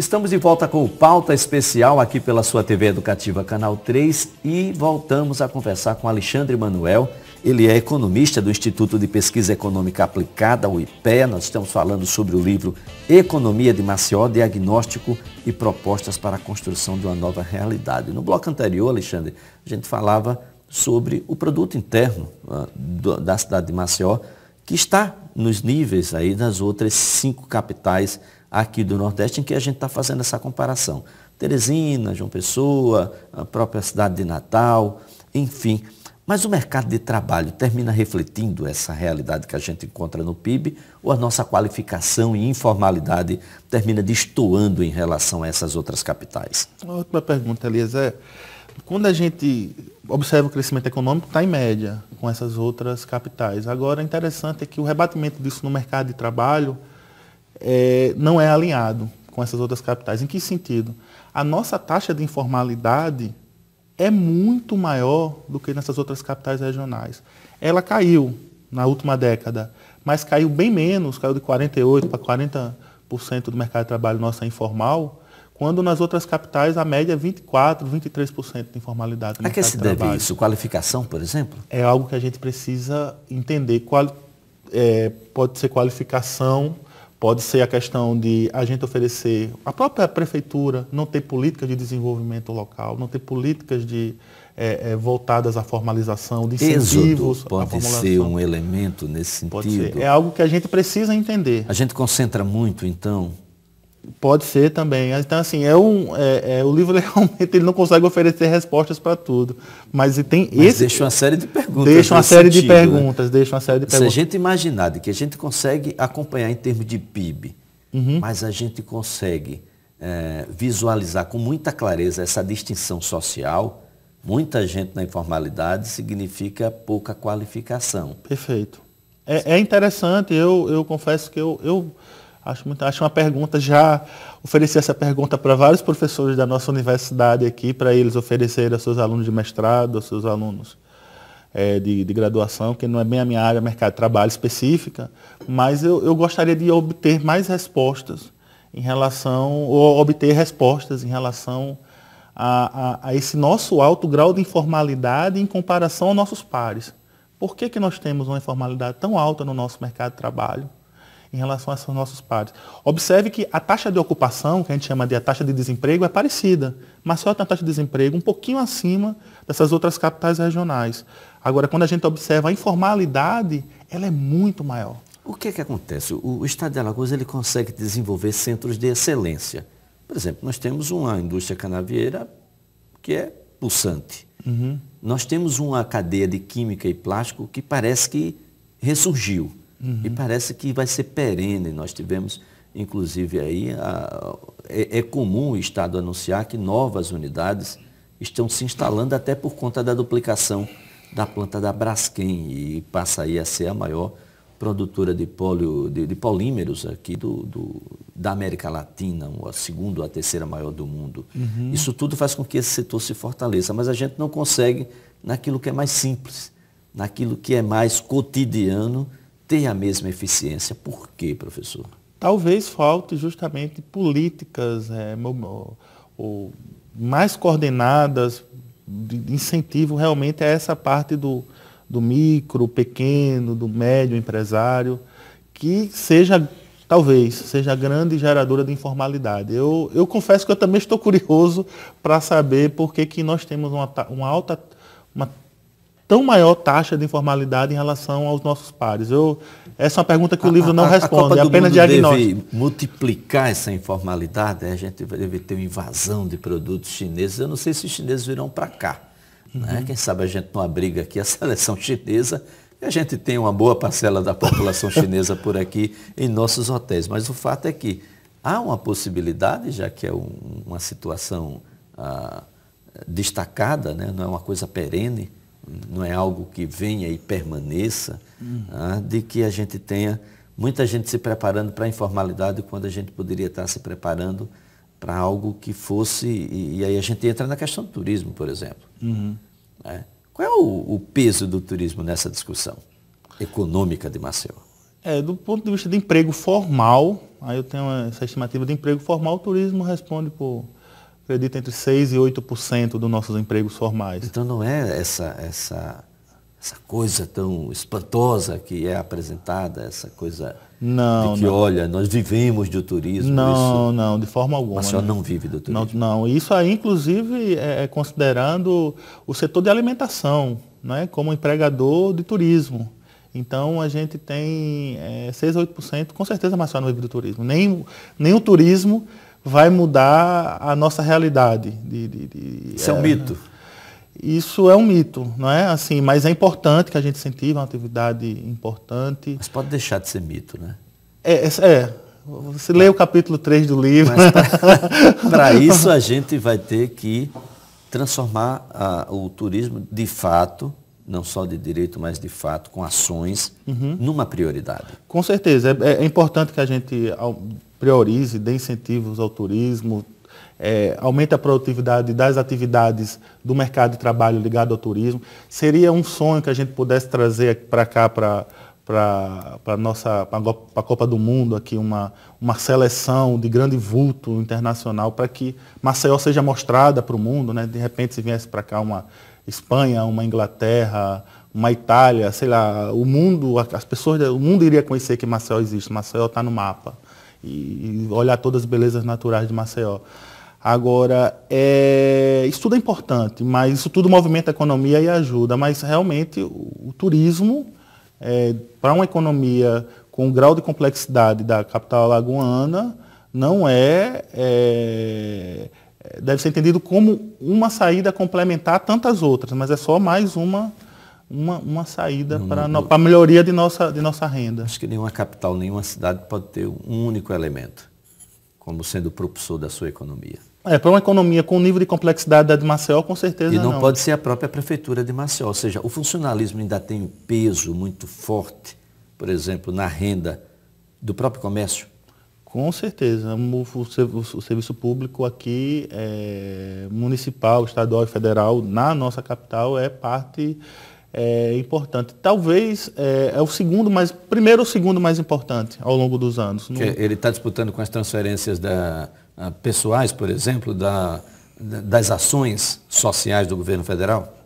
Estamos de volta com o Pauta Especial aqui pela sua TV Educativa Canal 3 e voltamos a conversar com Alexandre Manuel. Ele é economista do Instituto de Pesquisa Econômica Aplicada, o IPEA. Nós estamos falando sobre o livro Economia de Maceió, Diagnóstico e Propostas para a Construção de uma Nova Realidade. No bloco anterior, Alexandre, a gente falava sobre o produto interno ah, da cidade de Maceió, que está nos níveis aí das outras cinco capitais aqui do Nordeste em que a gente está fazendo essa comparação. Teresina, João Pessoa, a própria cidade de Natal, enfim. Mas o mercado de trabalho termina refletindo essa realidade que a gente encontra no PIB ou a nossa qualificação e informalidade termina destoando em relação a essas outras capitais? Uma última pergunta, Elias. É, quando a gente observa o crescimento econômico, está em média com essas outras capitais. Agora, interessante é que o rebatimento disso no mercado de trabalho é, não é alinhado com essas outras capitais. Em que sentido? A nossa taxa de informalidade é muito maior do que nessas outras capitais regionais. Ela caiu na última década, mas caiu bem menos, caiu de 48% para 40% do mercado de trabalho nosso é informal, quando nas outras capitais a média é 24%, 23% de informalidade. A que se de deve isso? Qualificação, por exemplo? É algo que a gente precisa entender. Qual, é, pode ser qualificação, Pode ser a questão de a gente oferecer, a própria prefeitura não ter políticas de desenvolvimento local, não ter políticas de, é, é, voltadas à formalização de incentivos. Êxodo pode ser um elemento nesse sentido. É algo que a gente precisa entender. A gente concentra muito, então, Pode ser também. Então, assim, é um, é, é, o livro realmente ele não consegue oferecer respostas para tudo. Mas tem mas esse. Deixa uma série de perguntas. Deixa uma série sentido, de né? perguntas, né? deixa uma série de perguntas. Se a gente imaginar que a gente consegue acompanhar em termos de PIB, uhum. mas a gente consegue é, visualizar com muita clareza essa distinção social, muita gente na informalidade significa pouca qualificação. Perfeito. É, é interessante, eu, eu confesso que eu, eu Acho, muito, acho uma pergunta, já ofereci essa pergunta para vários professores da nossa universidade aqui, para eles oferecerem aos seus alunos de mestrado, aos seus alunos é, de, de, graduação, que não é bem a minha área, mercado de trabalho específica, mas eu, eu gostaria de obter mais respostas em relação, ou obter respostas em relação a, a, a esse nosso alto grau de informalidade em comparação aos nossos pares. Por que, que nós temos uma informalidade tão alta no nosso mercado de trabalho? em relação a esses nossos pares. Observe que a taxa de ocupação, que a gente chama de a taxa de desemprego, é parecida, mas só tem a taxa de desemprego um pouquinho acima dessas outras capitais regionais. Agora, quando a gente observa a informalidade, ela é muito maior. O que é que acontece? O Estado de Alagoas ele consegue desenvolver centros de excelência. Por exemplo, nós temos uma indústria canavieira que é pulsante. Uhum. Nós temos uma cadeia de química e plástico que parece que ressurgiu. Uhum. E parece que vai ser perene. Nós tivemos, inclusive, aí, a, é, é, comum o Estado anunciar que novas unidades estão se instalando até por conta da duplicação da planta da Braskem e passa aí a ser a maior produtora de, polio, de, de polímeros aqui do, do, da América Latina, a segunda ou a terceira maior do mundo. Uhum. Isso tudo faz com que esse setor se fortaleça, mas a gente não consegue naquilo que é mais simples, naquilo que é mais cotidiano, ter a mesma eficiência. Por quê, professor? Talvez falte justamente políticas é, mais coordenadas, de incentivo realmente a essa parte do, do micro, pequeno, do médio empresário, que seja talvez seja grande geradora de informalidade. Eu, eu confesso que eu também estou curioso para saber por que, que nós temos uma, uma alta uma tão maior taxa de informalidade em relação aos nossos pares? Eu, essa é uma pergunta que o livro não a, responde, a é apenas diagnóstico. Deve multiplicar essa informalidade, né? a gente deve ter uma invasão de produtos chineses. Eu não sei se os chineses virão para cá. Né? Uhum. Né? Quem sabe a gente não abriga aqui a seleção chinesa e a gente tem uma boa parcela da população chinesa por aqui em nossos hotéis. Mas o fato é que há uma possibilidade, já que é um, uma situação ah, destacada, né? não é uma coisa perene, não é algo que venha e permaneça, hum. ah, de que a gente tenha muita gente se preparando para a informalidade quando a gente poderia estar se preparando para algo que fosse. E, e, aí a gente entra na questão do turismo, por exemplo. Uhum. É. Qual é o, o, peso do turismo nessa discussão econômica de Maceió? É, do ponto de vista de emprego formal, aí eu tenho essa estimativa de emprego formal, o turismo responde por acredito, entre 6% e 8% dos nossos empregos formais. Então não é essa, essa, essa coisa tão espantosa que é apresentada, essa coisa não, de que, não. olha, nós vivemos do turismo. Não, isso... não, de forma alguma. A senhora não vive do turismo? Não, não. isso aí, inclusive, é, é considerando o setor de alimentação, né, como empregador de turismo. Então a gente tem é, 6 a 8%, com certeza Maceió não vive do turismo. Nem, nem o turismo vai mudar a nossa realidade. De, de, de, isso é, é um mito. Isso é um mito, não é? Assim, mas é importante que a gente incentive, é uma atividade importante. Mas pode deixar de ser mito, né? É, é. é. Você lê o capítulo 3 do livro. Para isso a gente vai ter que transformar a, ah, o turismo de fato não só de direito, mas de fato, com ações uhum. numa prioridade. Com certeza. É, é, importante que a gente priorize, dê incentivos ao turismo, é, aumente a produtividade das atividades do mercado de trabalho ligado ao turismo. Seria um sonho que a gente pudesse trazer para cá, para para a nossa pra Copa do Mundo aqui uma, uma seleção de grande vulto internacional para que Maceió seja mostrada para o mundo, né? De repente se viesse para cá uma Espanha, uma Inglaterra, uma Itália, sei lá, o mundo, as pessoas, o mundo iria conhecer que Maceió existe, Maceió está no mapa. E, e, olhar todas as belezas naturais de Maceió. Agora, é, isso tudo é importante, mas isso tudo movimenta a economia e ajuda, mas realmente o, o turismo, é, para uma economia com o grau de complexidade da capital Lagoana não é, é deve ser entendido como uma saída complementar a tantas outras, mas é só mais uma uma, uma saída para a melhoria de nossa, de nossa renda. Acho que nenhuma capital, nenhuma cidade pode ter um único elemento como sendo propulsor da sua economia. É, para uma economia com o nível de complexidade da de Maceió, com certeza não. E não pode ser a própria prefeitura de Maceió. Ou seja, o funcionalismo ainda tem um peso muito forte, por exemplo, na renda do próprio comércio. Com certeza. O, serviço público aqui, é, municipal, estadual e federal, na nossa capital, é parte é, importante. Talvez é, é, o segundo mais, primeiro o segundo mais importante ao longo dos anos. No... Ele está disputando com as transferências da, pessoais, por exemplo, da, das ações sociais do governo federal?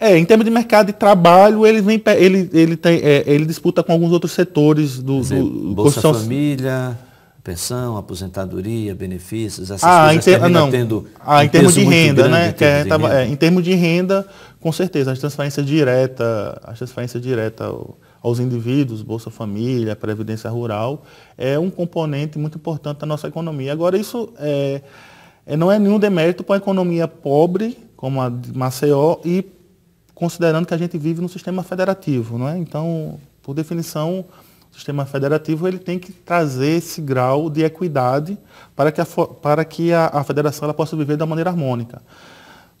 É, em termos de mercado de trabalho, ele, vem, ele, ele, tem, é, ele disputa com alguns outros setores do, do Bolsa Família, pensão, aposentadoria, benefícios, essas ah, coisas ter, não. tendo ah, um né, em é, termos de renda, né? Em termos, é, renda. É, em termos, de renda, com certeza, as transferências diretas, as transferências diretas aos indivíduos, Bolsa Família, Previdência Rural, é um componente muito importante da nossa economia. Agora, isso é, é não é nenhum demérito para uma economia pobre, como a de Maceió, e considerando que a gente vive num sistema federativo, não é? Então, por definição, o sistema federativo ele tem que trazer esse grau de equidade para que a, para que a, a federação ela possa viver da maneira harmônica.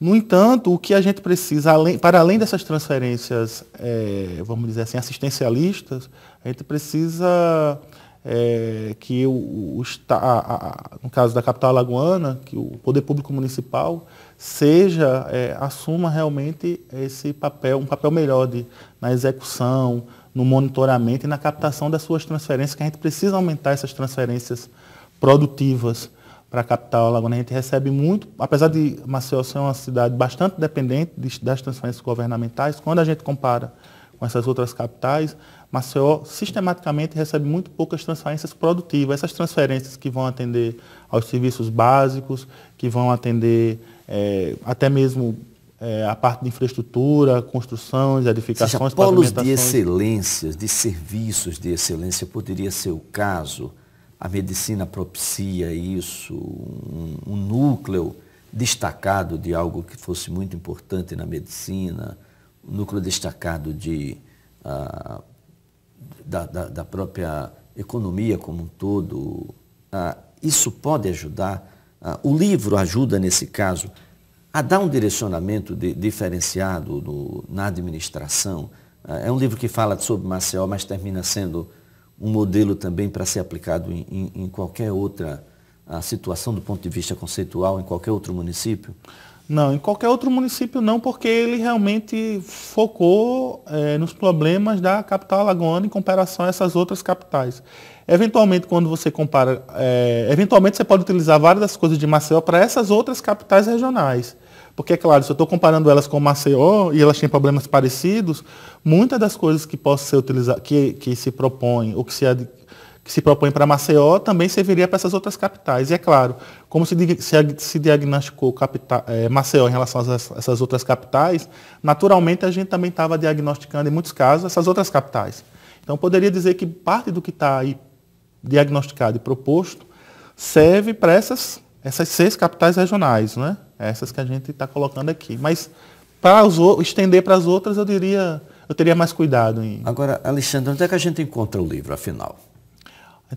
No entanto, o que a gente precisa, além, para além dessas transferências, é, vamos dizer assim, assistencialistas, a gente precisa é, que o, o a, a, no caso da capital alagoana, que o poder público municipal seja é, assuma realmente esse papel, um papel melhor de, na execução, no monitoramento e na captação das suas transferências, que a gente precisa aumentar essas transferências produtivas para a capital alagoana. A gente recebe muito, apesar de Maceió ser uma cidade bastante dependente das transferências governamentais, quando a gente compara com essas outras capitais, Maceió sistematicamente recebe muito poucas transferências produtivas. Essas transferências que vão atender aos serviços básicos, que vão atender é, até mesmo é, a parte de infraestrutura, construções, edificações, Ou seja, polos de excelências, de serviços de excelência, poderia ser o caso. A medicina propicia isso, um, um núcleo destacado de algo que fosse muito importante na medicina, núcleo destacado de, ah, da, da, da, própria economia como um todo. Ah, isso pode ajudar. Ah, o livro ajuda, nesse caso, a dar um direcionamento de, diferenciado no, na administração. Ah, é um livro que fala sobre Maceió, mas termina sendo um modelo também para ser aplicado em, em, em qualquer outra ah, situação do ponto de vista conceitual, em qualquer outro município? Não, em qualquer outro município não, porque ele realmente focou é, nos problemas da capital alagoana em comparação a essas outras capitais. Eventualmente, quando você compara, é, eventualmente você pode utilizar várias das coisas de Maceió para essas outras capitais regionais. Porque, é claro, se eu estou comparando elas com Maceió e elas têm problemas parecidos, muitas das coisas que possam ser utilizadas, que, que se propõem ou que se, que se propõe para Maceió também serviria para essas outras capitais. E é claro, como se, se, se diagnosticou capital, é, Maceió em relação a essas outras capitais, naturalmente a gente também estava diagnosticando, em muitos casos, essas outras capitais. Então, poderia dizer que parte do que está aí diagnosticado e proposto serve para essas, essas seis capitais regionais, né? essas que a gente está colocando aqui. Mas para os, estender para as outras, eu diria, eu teria mais cuidado. Em... Agora, Alexandre, onde é que a gente encontra o livro, afinal?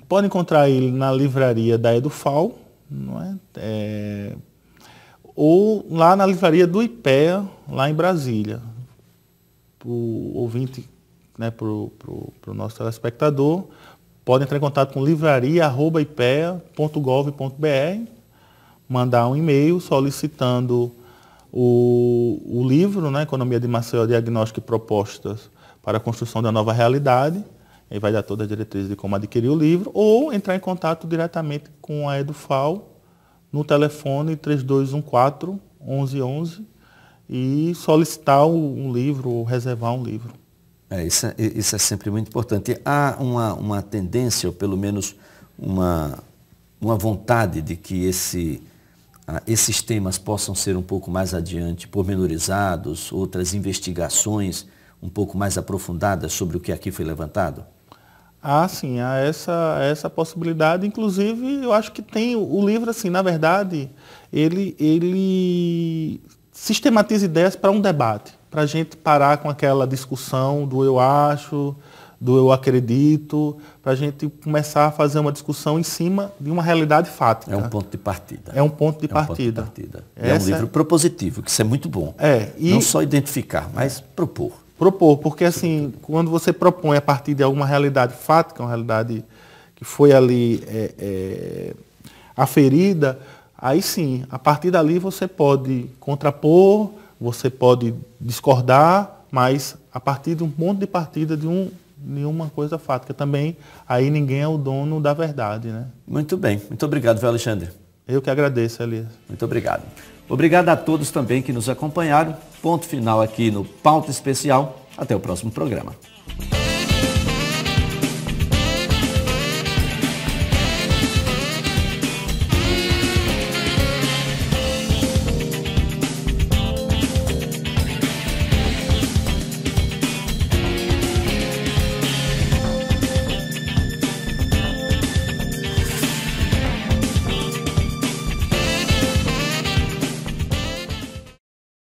pode encontrar ele na livraria da Edufal, não é? é ou lá na livraria do IPEA, lá em Brasília. Para o ouvinte, né, para o nosso telespectador, pode entrar em contato com livraria.ipea.gov.br, mandar um e-mail solicitando o, o livro, né, Economia de Maceió, Diagnóstico e Propostas para a Construção da Nova Realidade aí vai dar todas as diretrizes de como adquirir o livro, ou entrar em contato diretamente com a Edufal no telefone 3214 1111 e solicitar um livro ou reservar um livro. É, isso, é, isso é sempre muito importante. Há uma, uma tendência, ou pelo menos uma, uma vontade de que esse, ah, esses temas possam ser um pouco mais adiante pormenorizados, outras investigações um pouco mais aprofundadas sobre o que aqui foi levantado? Ah, sim, há essa, essa possibilidade. Inclusive, eu acho que tem o livro, assim, na verdade, ele, ele sistematiza ideias para um debate, para a gente parar com aquela discussão do eu acho, do eu acredito, para a gente começar a fazer uma discussão em cima de uma realidade fática. É um ponto de partida. É um ponto de é um partida. Ponto de partida. é um é livro propositivo, que isso é muito bom. É, e... Não só identificar, mas propor propor, porque assim, quando você propõe a partir de alguma realidade fática, é uma realidade que foi ali é, é, aferida, aí sim, a partir dali você pode contrapor, você pode discordar, mas a partir de um ponto de partida de um nenhuma coisa fática também, aí ninguém é o dono da verdade, né? Muito bem. Muito obrigado, velho Alexandre? Eu que agradeço, Elias. Muito obrigado. Obrigado a todos também que nos acompanharam. Ponto final aqui no Pauta Especial. Até o próximo programa.